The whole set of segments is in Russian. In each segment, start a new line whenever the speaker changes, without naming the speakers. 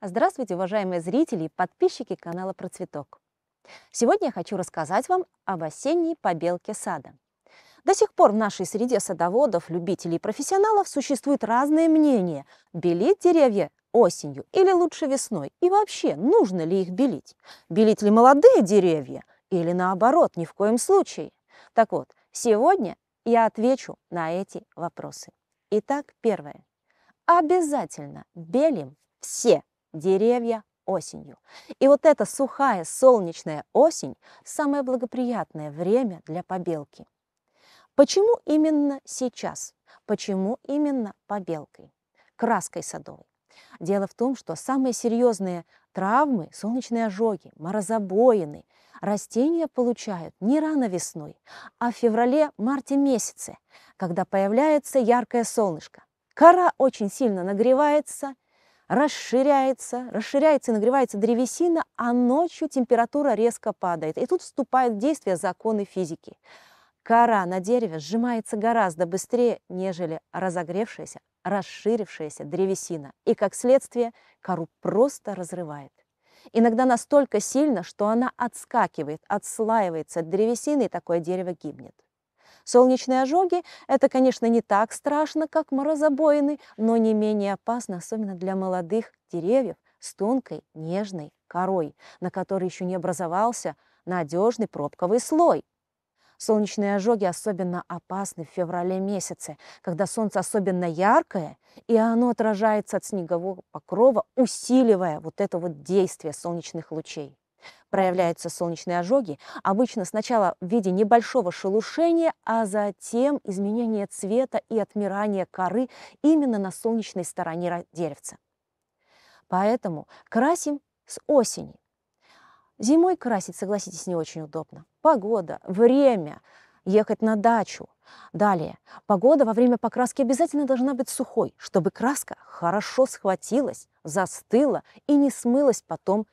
Здравствуйте, уважаемые зрители и подписчики канала Про цветок. Сегодня я хочу рассказать вам об осенней побелке сада. До сих пор в нашей среде садоводов, любителей и профессионалов существует разное мнение: белить деревья осенью или лучше весной, и вообще, нужно ли их белить. Белить ли молодые деревья или наоборот, ни в коем случае. Так вот, сегодня я отвечу на эти вопросы. Итак, первое. Обязательно белим все деревья осенью. И вот эта сухая солнечная осень – самое благоприятное время для побелки. Почему именно сейчас? Почему именно побелкой? Краской садовой. Дело в том, что самые серьезные травмы, солнечные ожоги, морозобоины растения получают не рано весной, а в феврале-марте месяце, когда появляется яркое солнышко. Кора очень сильно нагревается – расширяется, расширяется и нагревается древесина, а ночью температура резко падает. И тут вступают в действие законы физики. Кора на дереве сжимается гораздо быстрее, нежели разогревшаяся, расширившаяся древесина. И, как следствие, кору просто разрывает. Иногда настолько сильно, что она отскакивает, отслаивается от древесины, и такое дерево гибнет. Солнечные ожоги – это, конечно, не так страшно, как морозобоины, но не менее опасно, особенно для молодых деревьев с тонкой нежной корой, на которой еще не образовался надежный пробковый слой. Солнечные ожоги особенно опасны в феврале месяце, когда солнце особенно яркое, и оно отражается от снегового покрова, усиливая вот это вот действие солнечных лучей проявляются солнечные ожоги, обычно сначала в виде небольшого шелушения, а затем изменение цвета и отмирание коры именно на солнечной стороне деревца. Поэтому красим с осени. Зимой красить, согласитесь, не очень удобно. Погода, время, ехать на дачу. Далее, погода во время покраски обязательно должна быть сухой, чтобы краска хорошо схватилась, застыла и не смылась потом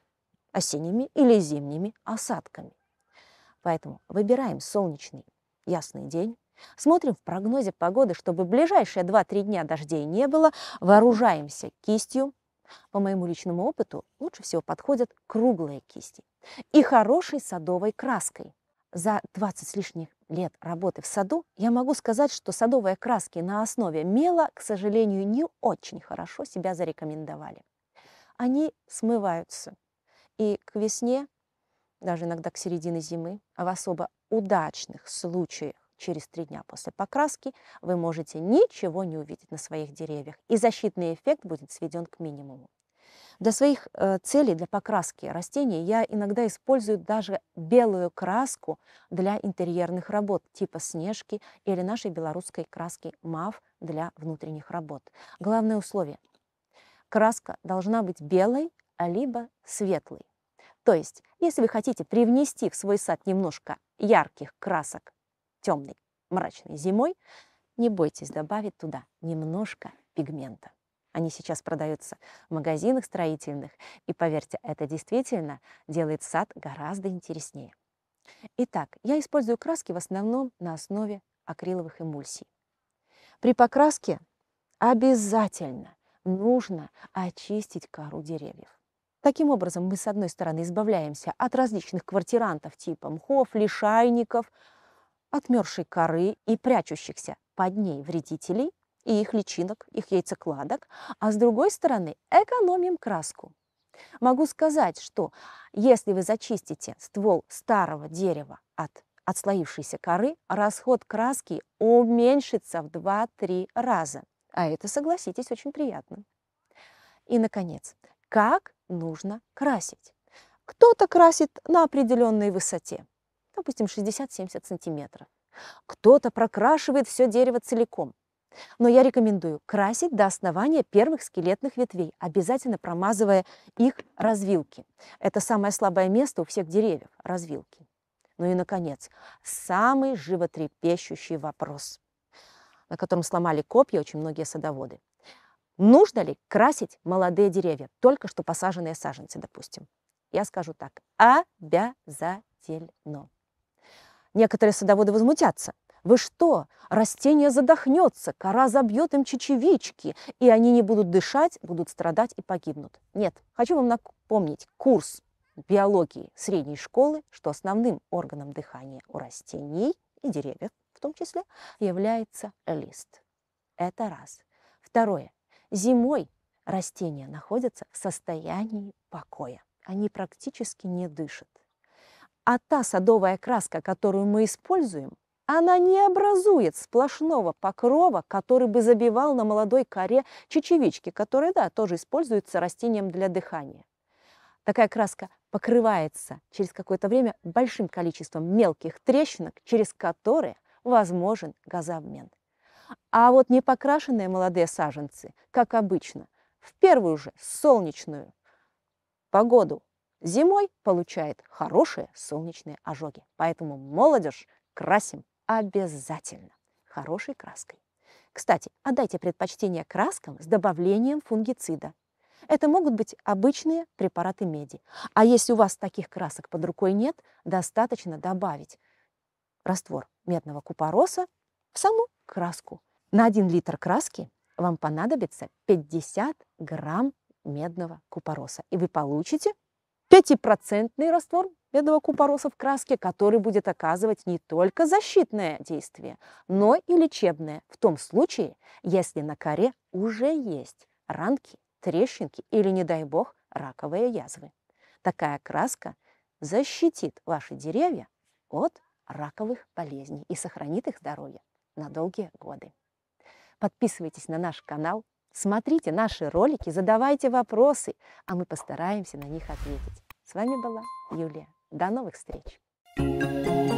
осенними или зимними осадками. Поэтому выбираем солнечный ясный день, смотрим в прогнозе погоды, чтобы ближайшие 2-3 дня дождей не было, вооружаемся кистью. По моему личному опыту лучше всего подходят круглые кисти и хорошей садовой краской. За 20 с лишних лет работы в саду я могу сказать, что садовые краски на основе мела, к сожалению, не очень хорошо себя зарекомендовали. Они смываются, и к весне, даже иногда к середине зимы, а в особо удачных случаях через три дня после покраски вы можете ничего не увидеть на своих деревьях, и защитный эффект будет сведен к минимуму. Для своих э, целей, для покраски растений я иногда использую даже белую краску для интерьерных работ типа снежки или нашей белорусской краски МАВ для внутренних работ. Главное условие – краска должна быть белой, а либо светлый. То есть, если вы хотите привнести в свой сад немножко ярких красок темной, мрачной зимой, не бойтесь добавить туда немножко пигмента. Они сейчас продаются в магазинах строительных, и поверьте, это действительно делает сад гораздо интереснее. Итак, я использую краски в основном на основе акриловых эмульсий. При покраске обязательно нужно очистить кору деревьев. Таким образом, мы, с одной стороны, избавляемся от различных квартирантов типа мхов, лишайников, отмершей коры и прячущихся под ней вредителей и их личинок, их яйцекладок, а с другой стороны, экономим краску. Могу сказать, что если вы зачистите ствол старого дерева от отслоившейся коры, расход краски уменьшится в 2-3 раза. А это, согласитесь, очень приятно. И, наконец, как нужно красить. Кто-то красит на определенной высоте, допустим, 60-70 сантиметров. Кто-то прокрашивает все дерево целиком. Но я рекомендую красить до основания первых скелетных ветвей, обязательно промазывая их развилки. Это самое слабое место у всех деревьев – развилки. Ну и, наконец, самый животрепещущий вопрос, на котором сломали копья очень многие садоводы. Нужно ли красить молодые деревья, только что посаженные саженцы, допустим? Я скажу так, обязательно. Некоторые садоводы возмутятся. Вы что, растение задохнется, кора забьет им чечевички, и они не будут дышать, будут страдать и погибнут. Нет, хочу вам напомнить курс биологии средней школы, что основным органом дыхания у растений и деревьев в том числе является лист. Это раз. Второе. Зимой растения находятся в состоянии покоя. Они практически не дышат. А та садовая краска, которую мы используем, она не образует сплошного покрова, который бы забивал на молодой коре чечевички, которые, да, тоже используются растением для дыхания. Такая краска покрывается через какое-то время большим количеством мелких трещинок, через которые возможен газообмен. А вот непокрашенные молодые саженцы, как обычно, в первую же солнечную погоду зимой получают хорошие солнечные ожоги. Поэтому молодежь красим обязательно хорошей краской. Кстати, отдайте а предпочтение краскам с добавлением фунгицида. Это могут быть обычные препараты меди. А если у вас таких красок под рукой нет, достаточно добавить раствор медного купороса в саму краску. На 1 литр краски вам понадобится 50 грамм медного купороса. И вы получите 5% раствор медного купороса в краске, который будет оказывать не только защитное действие, но и лечебное, в том случае, если на коре уже есть ранки, трещинки или, не дай бог, раковые язвы. Такая краска защитит ваши деревья от раковых болезней и сохранит их здоровье на долгие годы. Подписывайтесь на наш канал, смотрите наши ролики, задавайте вопросы, а мы постараемся на них ответить. С вами была Юлия. До новых встреч! Thank you.